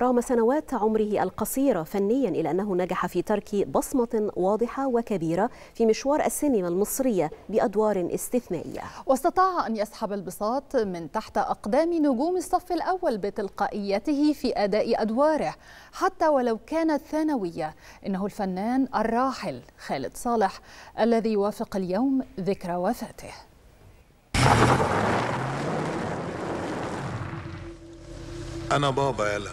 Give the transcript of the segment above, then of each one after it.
رغم سنوات عمره القصيرة فنيا إلا أنه نجح في ترك بصمة واضحة وكبيرة في مشوار السينما المصرية بأدوار استثنائية واستطاع أن يسحب البساط من تحت أقدام نجوم الصف الأول بتلقائيته في أداء أدواره حتى ولو كانت ثانوية إنه الفنان الراحل خالد صالح الذي يوافق اليوم ذكرى وفاته أنا بابا يلا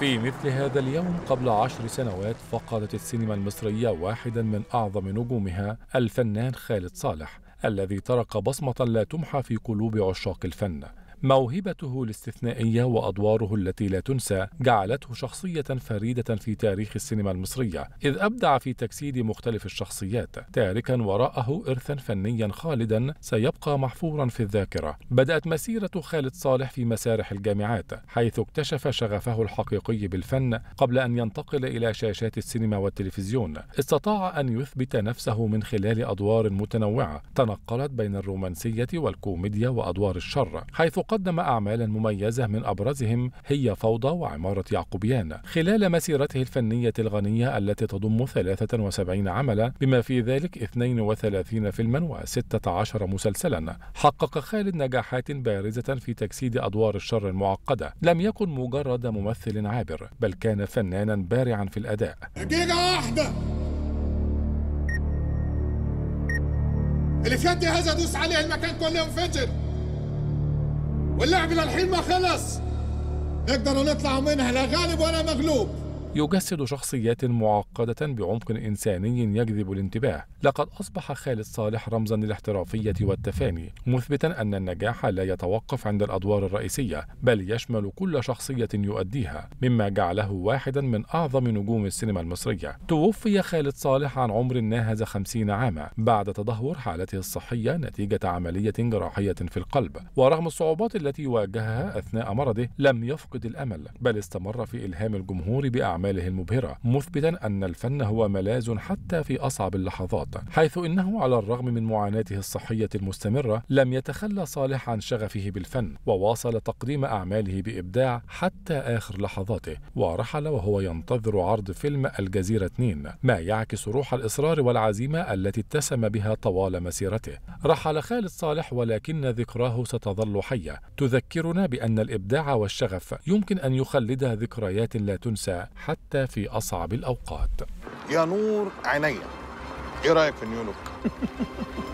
في مثل هذا اليوم قبل عشر سنوات فقدت السينما المصرية واحدا من أعظم نجومها الفنان خالد صالح الذي ترك بصمة لا تمحى في قلوب عشاق الفن موهبته الاستثنائية وأدواره التي لا تنسى جعلته شخصية فريدة في تاريخ السينما المصرية إذ أبدع في تجسيد مختلف الشخصيات تاركا وراءه إرثا فنيا خالدا سيبقى محفورا في الذاكرة بدأت مسيرة خالد صالح في مسارح الجامعات حيث اكتشف شغفه الحقيقي بالفن قبل أن ينتقل إلى شاشات السينما والتلفزيون استطاع أن يثبت نفسه من خلال أدوار متنوعة تنقلت بين الرومانسية والكوميديا وأدوار الشر حيث قد قدم أعمالا مميزة من أبرزهم هي فوضى وعمارة يعقوبيان خلال مسيرته الفنية الغنية التي تضم 73 عملا بما في ذلك 32 فيلما و16 مسلسلا حقق خالد نجاحات بارزة في تجسيد أدوار الشر المعقدة لم يكن مجرد ممثل عابر بل كان فنانا بارعا في الأداء دقيقة واحدة اللي في يدي هذا دوس عليه المكان كله انفجر واللعب للحين ما خلص نقدروا نطلعوا منها لا غالب ولا مغلوب يجسد شخصيات معقدة بعمق إنساني يجذب الانتباه لقد أصبح خالد صالح رمزا للاحترافية والتفاني مثبتا أن النجاح لا يتوقف عند الأدوار الرئيسية بل يشمل كل شخصية يؤديها مما جعله واحدا من أعظم نجوم السينما المصرية توفي خالد صالح عن عمر ناهز 50 عاما بعد تدهور حالته الصحية نتيجة عملية جراحية في القلب ورغم الصعوبات التي واجهها أثناء مرضه لم يفقد الأمل بل استمر في إلهام الجمهور بأعمال أعماله المبهرة مثبتا أن الفن هو ملاذ حتى في أصعب اللحظات حيث إنه على الرغم من معاناته الصحية المستمرة لم يتخلى صالح عن شغفه بالفن وواصل تقديم أعماله بإبداع حتى آخر لحظاته ورحل وهو ينتظر عرض فيلم الجزيرة 2 ما يعكس روح الإصرار والعزيمة التي اتسم بها طوال مسيرته رحل خالد صالح ولكن ذكراه ستظل حية تذكرنا بأن الإبداع والشغف يمكن أن يخلد ذكريات لا تنسى حتى في أصعب الأوقات يا نور عينيا إيه رأيك في نيويورك؟